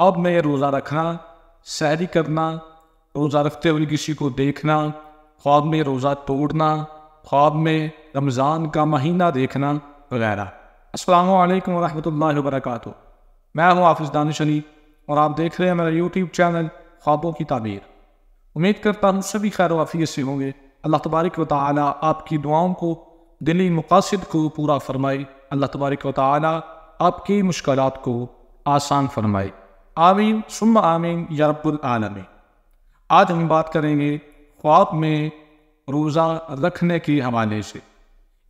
अब मैं रोज़ा रखना सहरी करना रोज़ा रखते हुए किसी को देखना ख्वाब में रोज़ा तोड़ना ख्वाब में रमज़ान का महीना देखना वगैरह अस्सलाम वालेकुम रहमतुल्लाहि व मैं हूँ हाफिज़ दानिश अली और आप देख रहे हैं मेरा यूट्यूब चैनल ख्वाबों की ताबीर उम्मीद करता हूँ सभी खैर वाफियत से होंगे अल्लाह तबारक व ताली आपकी दुआओं को दिली मकासद को पूरा फरमाए अल्लाह तबारक व ताली आपकी मुश्किल को आसान फरमाए आमीन सुम आमीन यरबुल आलमी आज हम बात करेंगे ख्वाब में रोज़ा रखने के हवाले से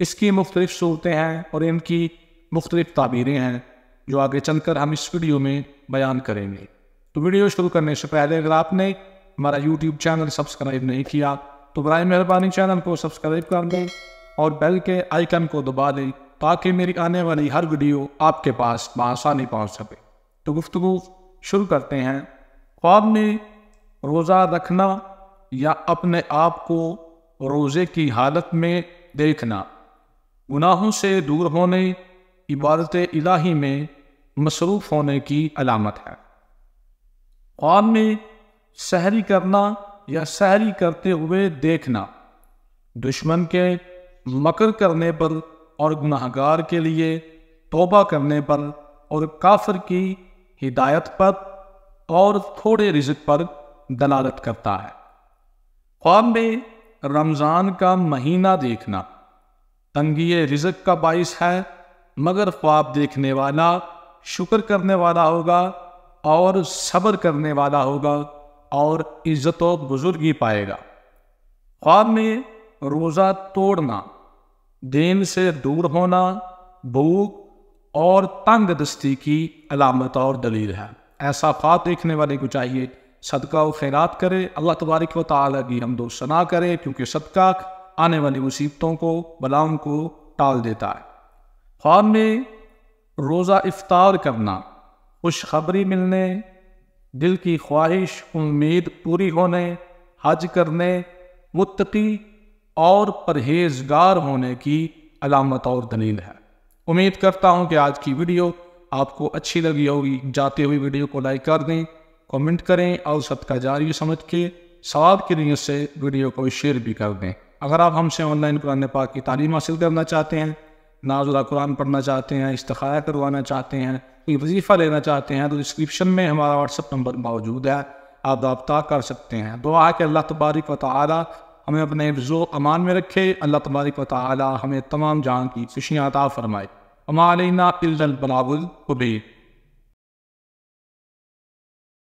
इसकी मुख्तलिफ सूरतें हैं और इनकी मुख्तलिफ ताबीरें हैं जो आगे चल कर हम इस वीडियो में बयान करेंगे तो वीडियो शुरू करने से पहले अगर आपने हमारा यूट्यूब चैनल सब्सक्राइब नहीं किया तो बर मेहरबानी चैनल को सब्सक्राइब कर दें और बेल के आइकन को दबा दें ताकि मेरी आने वाली हर वीडियो आपके पास बसानी पहुँच सके तो गुफ्तु शुरू करते हैं ख्वाब में रोज़ा रखना या अपने आप को रोज़े की हालत में देखना गुनाहों से दूर होने इबादत इलाही में मसरूफ़ होने की अलामत है ख्वाब में सहरी करना या सहरी करते हुए देखना दुश्मन के मकर करने पर और गुनाहगार के लिए तोबा करने पर और काफर की हिदायत पर और थोड़े रिजक पर दलालत करता है ख्वाब में रमज़ान का महीना देखना तंगी रिजक का बायस है मगर ख्वाब देखने वाला शुक्र करने वाला होगा और सब्र करने वाला होगा और इज्जत और बुजुर्गी पाएगा ख्वाब में रोज़ा तोड़ना देन से दूर होना भूख और तंग दस्ती की अलामत और दलील है ऐसा ख्वाब देखने वाले को चाहिए सदका व खैरात करे अल्लाह तबारक व ताली की हम दो सना करे क्योंकि सदका आने वाली मुसीबतों को बलाओं को टाल देता है ख्वाब में रोज़ा इफ्तार करना खुशखबरी मिलने दिल की ख्वाहिश उम्मीद पूरी होने हज करने मुतकी और परहेजगार होने की अलामत और दलील है उम्मीद करता हूँ कि आज की वीडियो आपको अच्छी लगी होगी जाते हुए वीडियो को लाइक कर दें कमेंट करें और सबका जारी समझ के सवाब की नीयत से वीडियो को शेयर भी कर दें अगर आप हमसे ऑनलाइन कुरान पाक की तालीम हासिल करना चाहते हैं नाजुरा कुरान पढ़ना चाहते हैं इस्तार करवाना चाहते हैं कोई वजीफ़ा लेना चाहते हैं तो डिस्क्रिप्शन में हमारा व्हाट्सअप नंबर मौजूद है आप रबता कर सकते हैं दुआ के अल्लाह तबारक व ताली हमें अपने जो अमान में रखे अल्लाह तबारक वाली हमें तमाम जान की खुशियाँ अता फ़रमाए हमारे ना कुबीर